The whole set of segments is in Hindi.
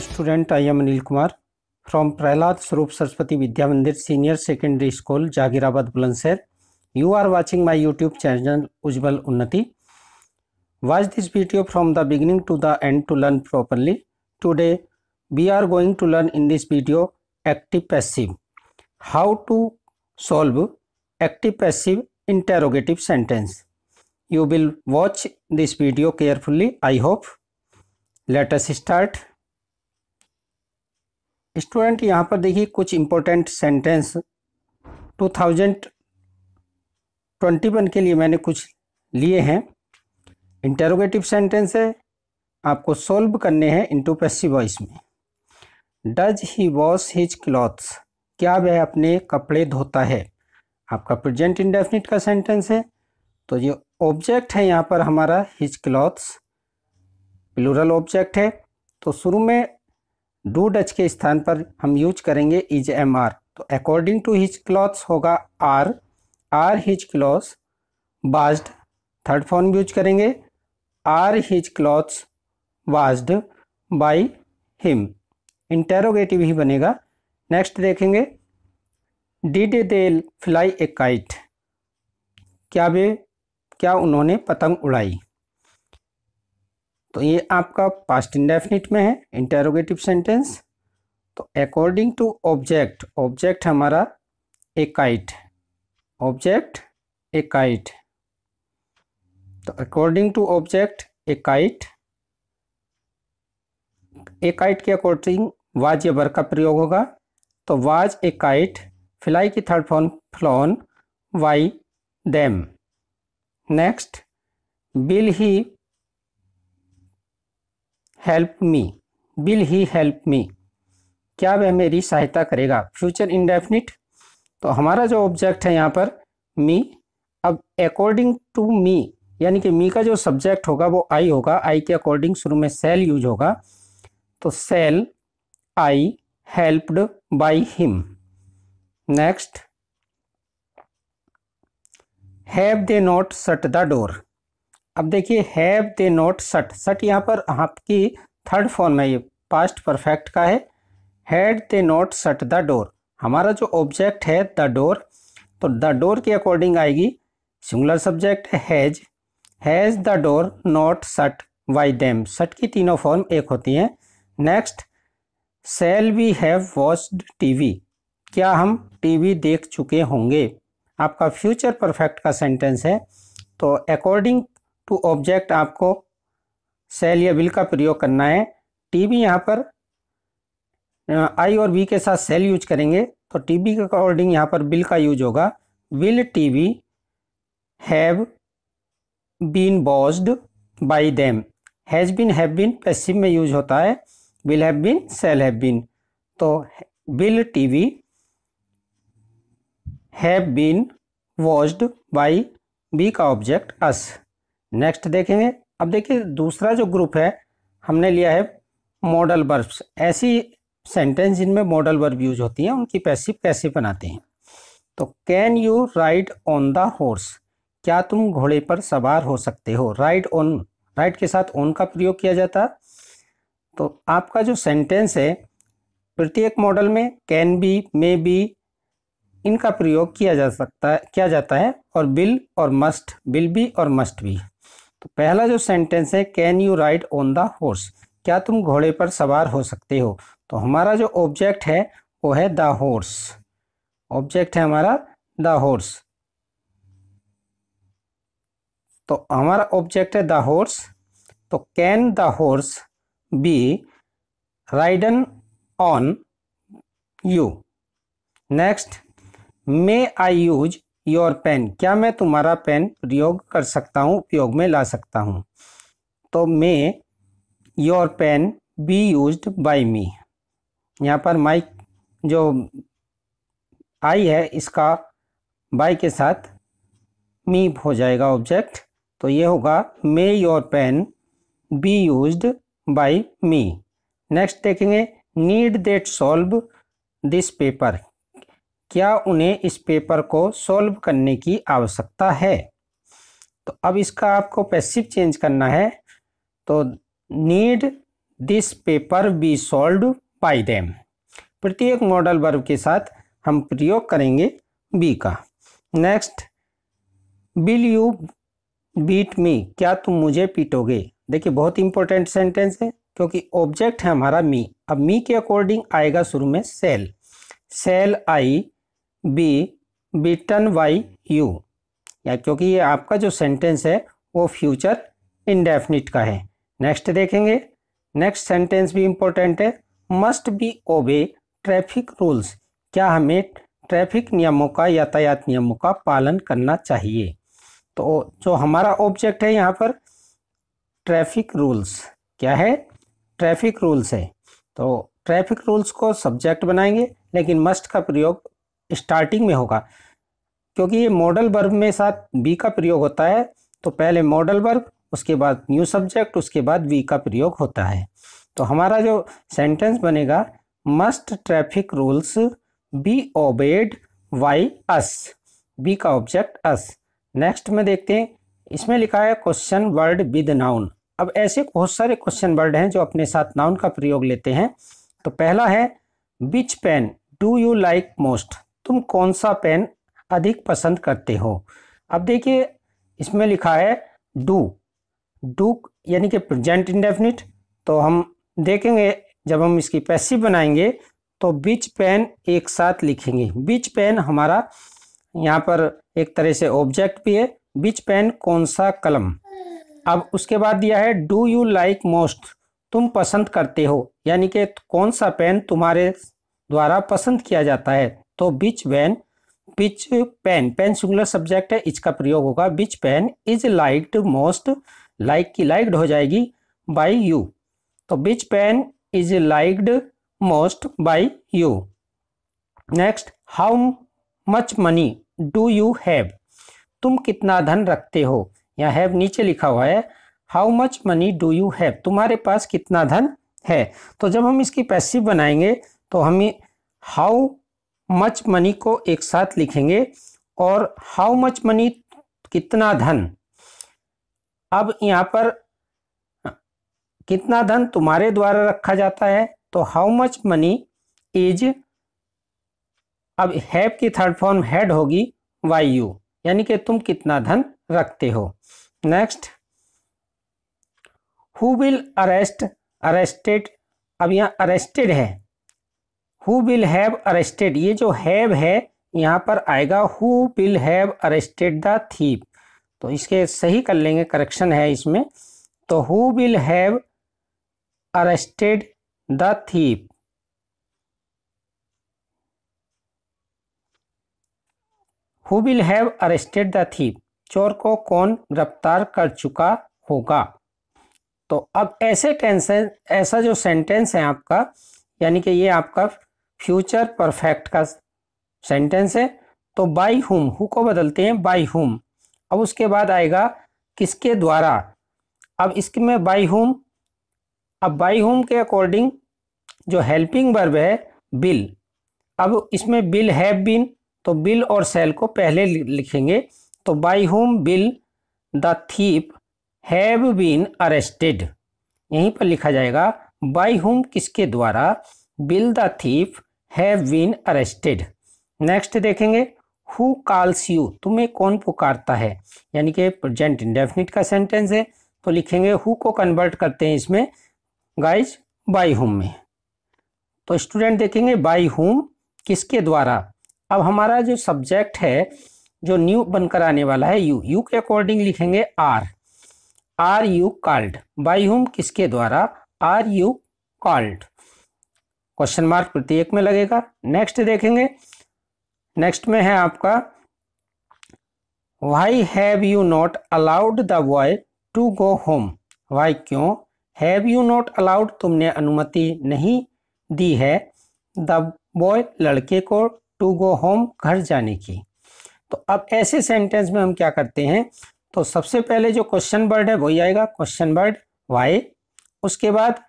Student I am Anil Kumar from Prahlad Swaroop Saraswati Vidya Mandir senior secondary school Jagirabad Bulandshahr you are watching my YouTube channel Ujjwal Unnati watch this video from the beginning to the end to learn properly today we are going to learn in this video active passive how to solve active passive interrogative sentence you will watch this video carefully I hope let us start student यहाँ पर देखिए कुछ इम्पोर्टेंट सेंटेंस 2021 के लिए मैंने कुछ लिए हैं इंटरोगेटिव सेंटेंस है आपको सोल्व करने हैं इंटू पैसिव वॉइस में does he wash his clothes क्या वह अपने कपड़े धोता है आपका प्रेजेंट इंडेफिनिट का सेंटेंस है तो ये ऑब्जेक्ट है यहाँ पर हमारा हिज क्लॉथ्स प्लूरल ऑब्जेक्ट है तो शुरू में डू डच के स्थान पर हम यूज करेंगे इज एम आर तो अकॉर्डिंग टू हिज क्लॉथ्स होगा are are his clothes washed third form use करेंगे are his clothes washed by him interrogative ही बनेगा नेक्स्ट देखेंगे did they fly a kite क्या वे क्या उन्होंने पतंग उड़ाई तो ये आपका पास्ट इंडेफिनिट में है इंटेरोगेटिव सेंटेंस तो अकॉर्डिंग टू ऑब्जेक्ट ऑब्जेक्ट हमारा a kite object a kite तो according to object a kite a kite के अकॉर्डिंग वाज या वर्ग का प्रयोग होगा तो वाज ए काइट फ्लाई की third form flown by them next will he help me will he help me क्या वह मेरी सहायता करेगा फ्यूचर इंडेफिनिट तो हमारा जो ऑब्जेक्ट है यहाँ पर मी अब अकॉर्डिंग टू मी यानी कि मी का जो सब्जेक्ट होगा वो आई होगा आई के अकॉर्डिंग शुरू में सेल यूज होगा तो shall I helped by him next have they not shut the door अब देखिए हैव दे नोट सट सट यहाँ पर आपकी थर्ड फॉर्म है ये पास्ट परफेक्ट का है had they not shut the door हमारा जो ऑब्जेक्ट है द डोर तो द डोर के अकॉर्डिंग आएगी singular subject has has the door not shut by them shut की तीनों फॉर्म एक होती हैं next shall we have watched TV क्या हम टीवी देख चुके होंगे आपका फ्यूचर परफेक्ट का सेंटेंस है तो अकॉर्डिंग टू ऑब्जेक्ट आपको सेल या बिल का प्रयोग करना है टी बी यहाँ पर आई और बी के साथ सेल यूज करेंगे तो टी बी के अकॉर्डिंग यहाँ पर बिल का यूज होगा will TV have been washed by them has been have been passive में यूज होता है will have been shall have been तो will TV have been washed by बी का ऑब्जेक्ट अस नेक्स्ट देखेंगे अब देखिए दूसरा जो ग्रुप है हमने लिया है मॉडल वर्ब्स ऐसी सेंटेंस जिनमें मॉडल वर्ब यूज होती हैं उनकी पैसिव कैसे बनाते हैं तो can you ride on the horse क्या तुम घोड़े पर सवार हो सकते हो राइड ऑन राइड के साथ ऑन का प्रयोग किया जाता तो आपका जो सेंटेंस है प्रत्येक मॉडल में कैन बी मे बी इनका प्रयोग किया जा सकता है किया जाता है और बिल और मस्ट बिल बी और मस्ट बी तो पहला जो सेंटेंस है can you ride on the horse क्या तुम घोड़े पर सवार हो सकते हो तो हमारा जो ऑब्जेक्ट है वो है द हॉर्स ऑब्जेक्ट है हमारा द हॉर्स तो हमारा ऑब्जेक्ट है द हॉर्स तो can the horse be ridden on you next may I use your pen क्या मैं तुम्हारा पेन प्रयोग कर सकता हूँ उपयोग में ला सकता हूँ तो may your pen be use by me यहाँ पर माई जो आई है इसका बाई के साथ मी हो जाएगा ऑब्जेक्ट तो ये होगा may your pen be use by me next देखेंगे need that solve this paper क्या उन्हें इस पेपर को सॉल्व करने की आवश्यकता है तो अब इसका आपको पैसिव चेंज करना है तो need this paper be solve by them प्रत्येक मॉडल वर्ब के साथ हम प्रयोग करेंगे बी का next will you beat me क्या तुम मुझे पीटोगे देखिए बहुत इंपॉर्टेंट सेंटेंस है क्योंकि ऑब्जेक्ट है हमारा मी अब मी के अकॉर्डिंग आएगा शुरू में shall shall I be beaten by you या क्योंकि ये आपका जो सेंटेंस है वो फ्यूचर इनडेफिनिट का है नेक्स्ट देखेंगे नेक्स्ट सेंटेंस भी इम्पोर्टेंट है must be obey traffic rules क्या हमें ट्रैफिक नियमों का यातायात नियमों का पालन करना चाहिए तो जो हमारा ऑब्जेक्ट है यहाँ पर ट्रैफिक रूल्स क्या है ट्रैफिक रूल्स है तो ट्रैफिक रूल्स को सब्जेक्ट बनाएंगे लेकिन मस्ट का प्रयोग स्टार्टिंग में होगा क्योंकि ये मॉडल वर्ब में साथ बी का प्रयोग होता है तो पहले मॉडल वर्ब उसके बाद न्यू सब्जेक्ट उसके बाद वी का प्रयोग होता है तो हमारा जो सेंटेंस बनेगा must traffic rules be obeyed by us be का ऑब्जेक्ट अस नेक्स्ट में देखते हैं इसमें लिखा है क्वेश्चन वर्ड विद नाउन अब ऐसे बहुत सारे क्वेश्चन वर्ड हैं जो अपने साथ नाउन का प्रयोग लेते हैं तो पहला है which pen do you like most तुम कौन सा पेन अधिक पसंद करते हो अब देखिए इसमें लिखा है डू डू यानी कि प्रेजेंट इंडेफिनिट तो हम देखेंगे जब हम इसकी पैसिव बनाएंगे तो बिच पेन एक साथ लिखेंगे बिच पेन हमारा यहाँ पर एक तरह से ऑब्जेक्ट भी है बिच पेन कौन सा कलम अब उसके बाद दिया है डू यू लाइक मोस्ट तुम पसंद करते हो यानी कि कौन सा पेन तुम्हारे द्वारा पसंद किया जाता है तो which one which pen pen singular subject है इसका प्रयोग होगा which pen is liked most like की लाइक्ड हो जाएगी बाय यू तो which pen is liked most by you next how much money do you have तुम कितना धन रखते हो या हैव नीचे लिखा हुआ है how much money do you have तुम्हारे पास कितना धन है तो जब हम इसकी पैसिव बनाएंगे तो हमें हाउ मच मनी को एक साथ लिखेंगे और हाउ मच मनी कितना धन अब यहाँ पर कितना धन तुम्हारे द्वारा रखा जाता है तो हाउ मच मनी इज अब हैव की थर्ड फॉर्म हेड होगी वाई यू यानी कि तुम कितना धन रखते हो next who will arrest arrested अब यहाँ अरेस्टेड है हु विल हैव अरेस्टेड ये जो हैव है यहाँ पर आएगा who will have arrested the thief तो इसके सही कर लेंगे करेक्शन है इसमें तो who will have arrested the thief who will have arrested the thief चोर को कौन गिरफ्तार कर चुका होगा तो अब ऐसे टेंस ऐसा जो सेंटेंस है आपका यानी कि ये आपका फ्यूचर परफेक्ट का सेंटेंस है तो बाई हुम हु को बदलते हैं बाई हुम अब उसके बाद आएगा किसके द्वारा अब इसमें बाई हुम अब बाई हुम के अकॉर्डिंग जो हेल्पिंग वर्ब है बिल अब इसमें बिल हैव बीन तो बिल और सेल को पहले लिखेंगे तो बाई हुम bill the thief have been arrested यहीं पर लिखा जाएगा बाई हुम किसके द्वारा bill the thief have been arrested next देखेंगे हु कॉल्स यू तुम्हें कौन पुकारता है यानी कि प्रजेंट इंडेफिनिट का सेंटेंस है तो लिखेंगे हु को कन्वर्ट करते हैं इसमें गाइज बाई होम में तो स्टूडेंट देखेंगे बाई होम किसके द्वारा अब हमारा जो सब्जेक्ट है जो न्यू बनकर आने वाला है यू यू के अकॉर्डिंग लिखेंगे are are you called by whom किसके द्वारा are you called question mark प्रत्येक में लगेगा नेक्स्ट देखेंगे नेक्स्ट में है आपका why have you not allowed the boy to go home why क्यों हैव यू नॉट अलाउड तुमने अनुमति नहीं दी है द बॉय लड़के को टू गो होम घर जाने की तो अब ऐसे सेंटेंस में हम क्या करते हैं तो सबसे पहले जो क्वेश्चन वर्ड है वही आएगा क्वेश्चन वर्ड वाई उसके बाद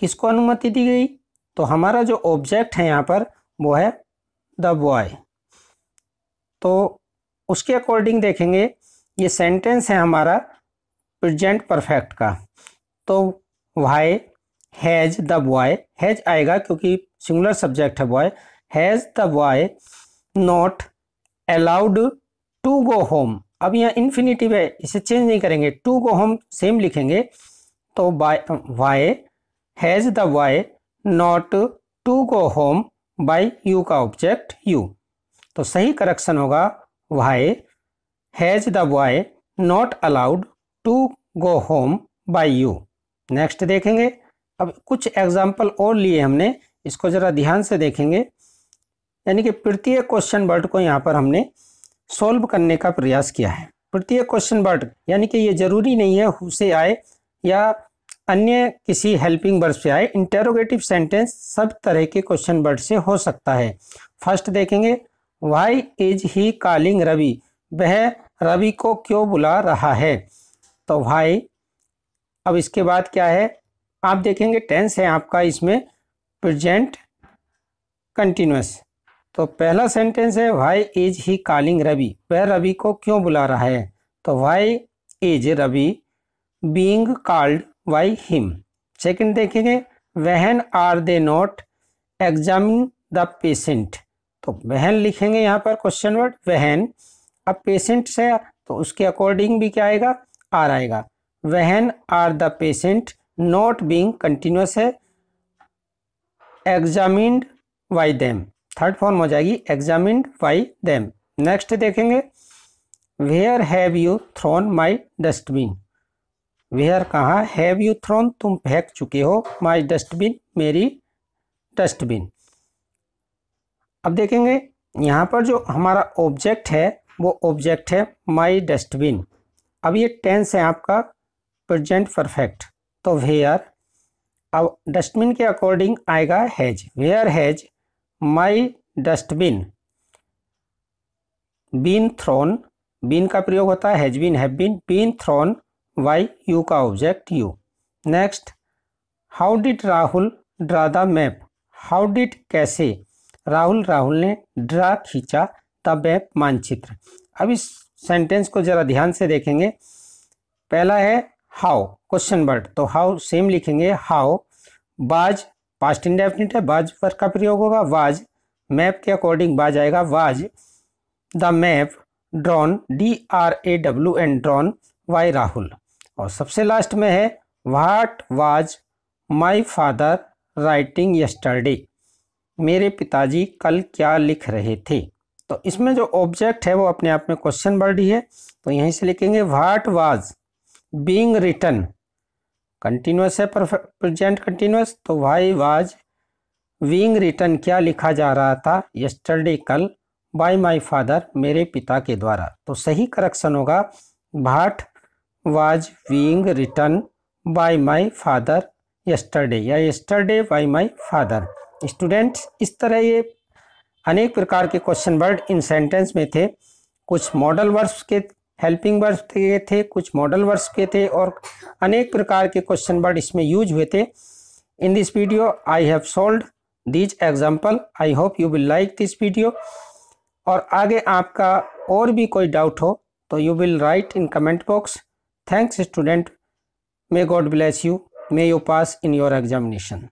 किसको अनुमति दी गई तो हमारा जो ऑब्जेक्ट है यहाँ पर वो है द बॉय तो उसके अकॉर्डिंग देखेंगे ये सेंटेंस है हमारा प्रजेंट परफेक्ट का तो why has the boy has आएगा क्योंकि सिंगुलर सब्जेक्ट है boy has the boy not allowed to go home अब यहाँ इन्फिनिटिव है इसे चेंज नहीं करेंगे टू गो होम सेम लिखेंगे तो by why has the boy not to go home by you का ऑब्जेक्ट यू तो सही करेक्शन होगा why has the boy not allowed to go home by you next देखेंगे अब कुछ एग्जाम्पल और लिए हमने इसको ज़रा ध्यान से देखेंगे यानी कि प्रत्येक क्वेश्चन वर्ड को यहाँ पर हमने सॉल्व करने का प्रयास किया है प्रत्येक क्वेश्चन वर्ड यानी कि ये जरूरी नहीं है हु से आए या अन्य किसी हेल्पिंग वर्ब से आए इंटेरोगेटिव सेंटेंस सब तरह के क्वेश्चन वर्ड से हो सकता है फर्स्ट देखेंगे why is he calling Ravi वह रवि को क्यों बुला रहा है तो वाई अब इसके बाद क्या है आप देखेंगे टेंस है आपका इसमें प्रजेंट कंटिन्यूस तो पहला सेंटेंस है why is he calling Ravi वह रवि को क्यों बुला रहा है तो why is Ravi being called by him second देखेंगे when are they not examine the patient तो वहन लिखेंगे यहाँ पर क्वेश्चन वर्ड वहन अब पेशेंट से तो उसके अकॉर्डिंग भी क्या आएगा आर आएगा when are the patient not being continuous है examined by them third form हो जाएगी एग्जामिंड वाई देम नेक्स्ट देखेंगे where have you thrown my dustbin where कहाँ हैव यू थ्रोन तुम फेंक चुके हो माई डस्टबिन मेरी डस्टबिन अब देखेंगे यहाँ पर जो हमारा ऑब्जेक्ट है वो ऑब्जेक्ट है माई डस्टबिन अब ये टेंस है आपका प्रजेंट परफेक्ट तो वेयर अब डस्टबिन के अकॉर्डिंग आएगा has where has my dustbin been thrown been का प्रयोग होता है has been have been been thrown by you का object you next how did Rahul draw the map how did कैसे राहुल राहुल ने ड्रा खींचा द मैप मानचित्र अब इस सेंटेंस को जरा ध्यान से देखेंगे पहला है हाउ क्वेश्चन वर्ड तो हाउ सेम लिखेंगे हाउ बाज पास्ट इंडेफिनिट है बाज पर का प्रयोग होगा वाज मैप के अकॉर्डिंग बाज आएगा was the map drawn D R A W and drawn by Rahul और सबसे लास्ट में है what was my father writing yesterday मेरे पिताजी कल क्या लिख रहे थे तो इसमें जो ऑब्जेक्ट है वो अपने आप में क्वेश्चन वर्ड ही है तो यहीं से लिखेंगे what was being written continuous है प्रेजेंट कंटिन्यूस तो वाई वाज बींग रिटर्न क्या लिखा जा रहा था यस्टरडे कल बाय माई फादर मेरे पिता के द्वारा तो सही करेक्शन होगा what was being written by my father yesterday या yesterday by my father students इस तरह ये अनेक प्रकार के क्वेश्चन वर्ड इन सेंटेंस में थे कुछ मॉडल वर्ब्स के हेल्पिंग वर्ड्स के थे कुछ मॉडल वर्ड्स के थे और अनेक प्रकार के क्वेश्चन वर्ड इसमें यूज हुए थे in this video I have solved these example I hope you will like this video और आगे आपका और भी कोई डाउट हो तो you will write in comment box Thanks student. May God bless you. May you pass in your examination.